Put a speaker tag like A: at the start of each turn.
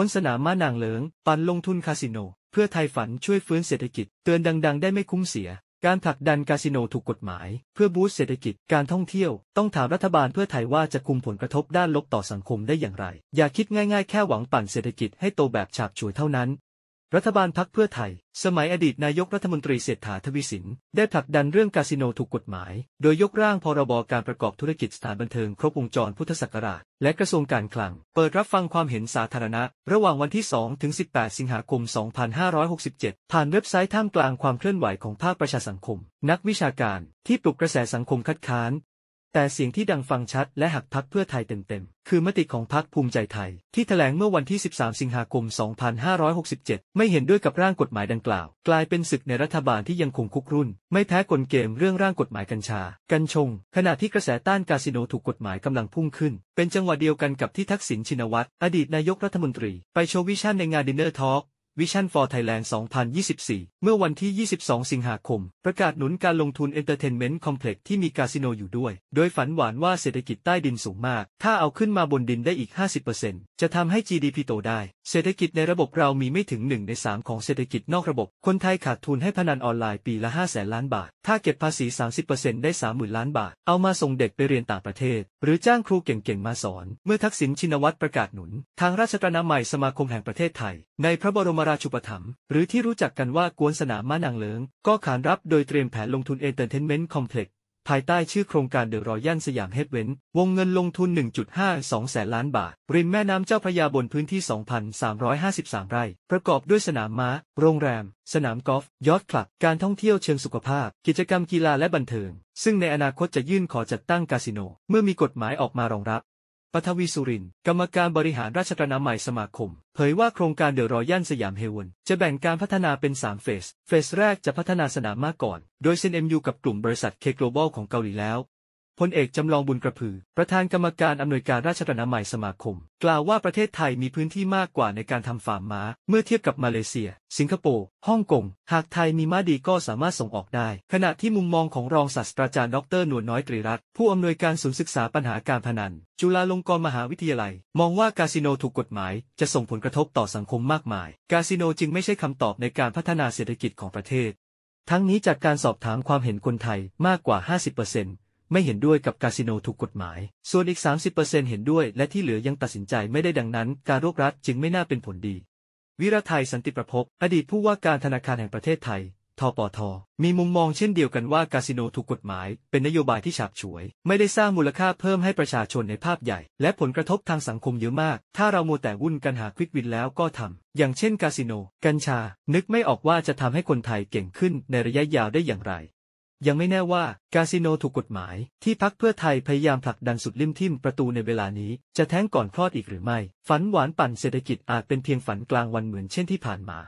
A: วนสนามม้านางเหลิง ปันลงทุนคาสิโน เพื่อไทยฝันช่วยฟื้นเศรษฐกิจเตือนดังๆได้ไม่คุ้มเสีย การผลักดันคาสิโนถูกกฎหมาย เพื่อบูสต์เศรษฐกิจการท่องเที่ยวต้องถามรัฐบาลเพื่อไทยว่าจะคุมผลกระทบด้านลบต่อสังคมได้อย่างไร อย่าคิดง่ายๆแค่หวังปั่นเศรษฐกิจให้โตแบบฉาบฉวยเท่านั้นรัฐบาลพักเพื่อไทย สมัยอดีตนายกรัฐมนตรีเศรษฐาทวีสิน ได้ผลักดันเรื่องคาสิโนถูกกฎหมาย โดยยกร่างพรบการประกอบธุรกิจสถานบันเทิงครบวงจรพุทธศักราชและกระทรวงการคลัง เปิดรับฟังความเห็นสาธารณะ ระหว่างวันที่ 2 ถึง 18 สิงหาคม 2567 ผ่านเว็บไซต์ท่ามกลางความเคลื่อนไหวของภาคประชาสังคม นักวิชาการที่ปลุกกระแสสังคมคัดค้านแต่เสียงที่ดังฟังชัดและหักพักเพื่อไทยเต็มๆ คือมติของพักภูมิใจไทย ที่ถแถลงเมื่อวันที่ 13 สิงหาคม 2567 ไม่เห็นด้วยกับร่างกฎหมายดังกล่าว กลายเป็นศึกในรัฐบาลที่ยังคงคุกรุ่น ไม่แพ้กลเกมเรื่องร่างกฎหมายกัญชา กัญชง ขณะที่กระแสต้านคาสิโนถูกกฎหมายกำลังพุ่งขึ้น เป็นจังหวะเดียวกันกับที่ทักษิณชินวัตรอดีตนายกรัฐมนตรี ไปโชว์วิชั่นในงานดินเนอร์ทอล์กวิชั่น for Thailand 2024 เมื่อวันที่ 22 สิงหาคม ประกาศหนุนการลงทุน Entertainment Complex ที่มีคาสิโนอยู่ด้วย โดยฝันหวานว่าเศรษฐกิจใต้ดินสูงมาก ถ้าเอาขึ้นมาบนดินได้อีก 50%จะทำให้ GDP โตได้ เศรษฐกิจในระบบเรามีไม่ถึง 1 ใน 3 ของเศรษฐกิจนอกระบบ คนไทยขาดทุนให้พนันออนไลน์ปีละ5 0 0 0 0ล้านบาท ถ้าเก็บภาษี 30%ได้ 30,000ล้านบาท เอามาส่งเด็กไปเรียนต่างประเทศ หรือจ้างครูเก่งๆ มาสอน เมื่อทักษิณชินวัตรประกาศหนุน ทางราชตรนาใหม่สมาคมแห่งประเทศไทยในพระบรมราชูปถัมภ์หรือที่รู้จักกันว่ากวนสนามม้านางเลิงก็ขานรับโดยเตรียมแผนลงทุนเอเตอร์เทนเมนต์คอมเพล็กซ์ภายใต้ชื่อโครงการเดอะรอยัลสยามเฮดเวนวงเงินลงทุน 1.52 แสนล้านบาท ริมแม่น้ำเจ้าพระยาบนพื้นที่ 2,353 ไร่ ประกอบด้วยสนามม้า โรงแรม สนามกอล์ฟยอทคลับ การท่องเที่ยวเชิงสุขภาพ กิจกรรมกีฬาและบันเทิง ซึ่งในอนาคตจะยื่นขอจัดตั้งคาสิโนเมื่อมีกฎหมายออกมารองรับปทวีสุริน กรรมการบริหารราชกรณาใหม่สมาคม เผยว่าโครงการเดอะรอยัลสยามเฮวนจะแบ่งการพัฒนาเป็น 3 เฟส เฟสแรกจะพัฒนาสนามมากก่อน โดยเซ็นเอ็มยูกับกลุ่มบริษัทเคโกลบอลของเกาหลีแล้วพลเอกจำลองบุญกระพือ ประธานกรรมการอำนวยการราชเนหม่สมาคม กล่าวว่าประเทศไทยมีพื้นที่มากกว่าในการทำฟาร์มม้า เมื่อเทียบกับมาเลเซีย สิงคโปร์ฮ่องกงหากไทยมีม้าดีก็สามารถส่งออกได้ ขณะที่มุมมองของรองศาสตราจารย์ดรหนวลน้อยตรีรัตน์ผู้อำนวยการศูนย์ศึกษาปัญหาการพนัน จุฬาลงกรณ์มหาวิทยาลัย มองว่าคาสิโนถูกกฎหมาย จะส่งผลกระทบต่อสังคมมากมายคาสิโนจึงไม่ใช่คำตอบในการพัฒนาเศรษฐกิจของประเทศ ทั้งนี้จากการสอบถามความเห็นคนไทยมากกว่า50%เไม่เห็นด้วยกับคาสิโนถูกกฎหมาย ส่วนอีก 30%เห็นด้วย และที่เหลือยังตัดสินใจไม่ได้ดังนั้น การรวบรัฐจึงไม่น่าเป็นผลดี วิรไทยสันติประพบ อดีตผู้ว่าการธนาคารแห่งประเทศไทย ทปท มีมุมมองเช่นเดียวกันว่าคาสิโนถูกกฎหมายเป็นนโยบายที่ฉาบฉวย ไม่ได้สร้างมูลค่าเพิ่มให้ประชาชนในภาพใหญ่ และผลกระทบทางสังคมเยอะมาก ถ้าเราโมแต่วุ่นกันหาควิกวินแล้วก็ทำอย่างเช่นคาสิโน กัญชา นึกไม่ออกว่าจะทำให้คนไทยเก่งขึ้นในระยะยาวได้อย่างไรยังไม่แน่ว่าคาสิโนถูกกฎหมายที่พักเพื่อไทยพยายามผลักดันสุดลิ่มทิ่มประตูในเวลานี้จะแท้งก่อนคลอดอีกหรือไม่ ฝันหวานปั่นเศรษฐกิจอาจเป็นเพียงฝันกลางวันเหมือนเช่นที่ผ่านมา